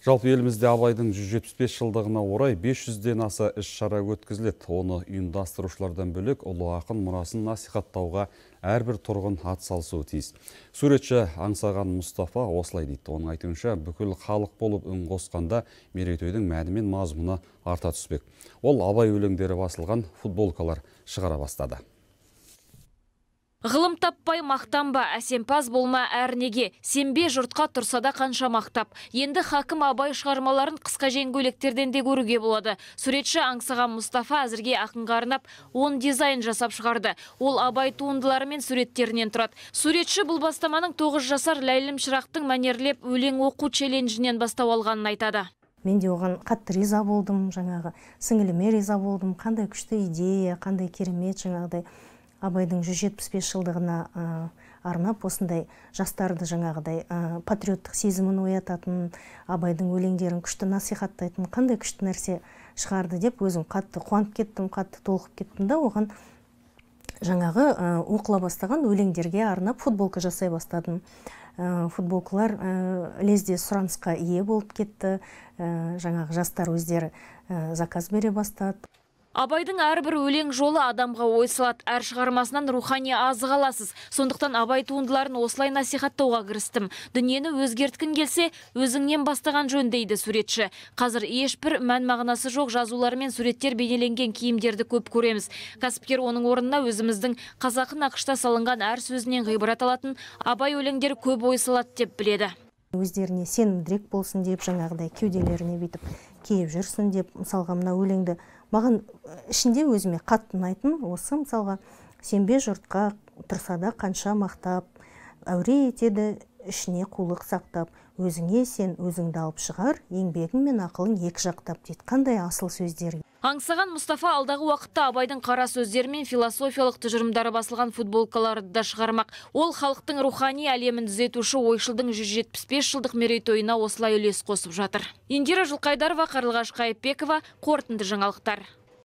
жалпы елімізде абайдың жүз жетпіс бес жылдығына орай бес жүзден аса іс шара өткізіледі оны ұйымдастырушылардан бөлек ұлы ақын мұрасын насихаттауға әрбір тұрғын атсалысуы тиіс суретші аңсаған мұстафа осылай дейді оның айтуынша бүкіл халық болып үн қосқанда мерейтойдың мәні мен мазмұны арта түспек ол абай өлеңдері басылған футболкалар шығара бастады Ғылым таппай мақтанба, әсемпаз болма әрнеге, сенбе жұртқа тұрса да қанша мақтап. Енді хакім абай шығармаларын қысқа жеңгөлектерден де көруге болады. Суретші аңсаған Мұстафа әзірге ақынға арнап 10 дизайн жасап шығарды. Ол абай туындылары мен суреттерінен тұрады. Суретші бұл бастаманың тоғыз жасар Ләйлім Шырақтың мәнерлеп өлең оқу челленджінен бастау алғанын айтады. Мен де оған қатты риза болдым жаңағы сіңіліме риза болдым қандай күшті идея қандай керемет жаңағыдай абайдың 175 жылдығына арнап осындай жастарды жаңағыдай патриоттық сезімін оятатын абайдың өлеңдерін күшті насихаттайтын қандай күшті нәрсе шығарды деп өзім қатты қуанып кеттім қатты толқып кеттім да оған жаңағы ә, оқыла бастаған өлеңдерге арнап футболка жасай бастадым ә, футболкалар ә, лезде сұранысқа ие болып кетті ә, жаңағы жастар өздері заказ бере бастады абайдың әрбір өлең жолы адамға ой салады әр шығармасынан рухани азық аласыз сондықтан абай туындыларын осылай насихаттауға кірістім дүниені өзгерткін келсе өзіңнен бастаған жөн дейді суретші қазір ешбір мән мағынасы жоқ жазулар мен суреттер бейнеленген киімдерді көп көреміз кәсіпкер оның орнына өзіміздің қазақы нақышта салынған әр сөзінен ғибрат алатын абай өлеңдері көп ой салады деп біледі өздеріне сенімдірек болсын деп жаңағыдай кеуделеріне бүйтіп киіп жүрсін деп мысалға мына өлеңді маған ішінде өзіме қатты ұнайтын осы мысалға сенбе жұртқа тұрса да қанша мақтап әуре етеді ішіне қулық сақтап өзіңе сен өзіңді алып шығар еңбегің мен ақылың екі жақтап дейді қандай асыл сөздер аңсаған мұстафа алдағы уақытта абайдың қара сөздері мен философиялық тұжырымдары басылған футболкаларды да шығармақ ол халықтың рухани әлемін түзетуші ойшылдың 175 жылдық мерейтойына осылай үлес қосып жатыр индира жылқайдарова қарлығаш қайыпбекова қорытынды жаңалықтар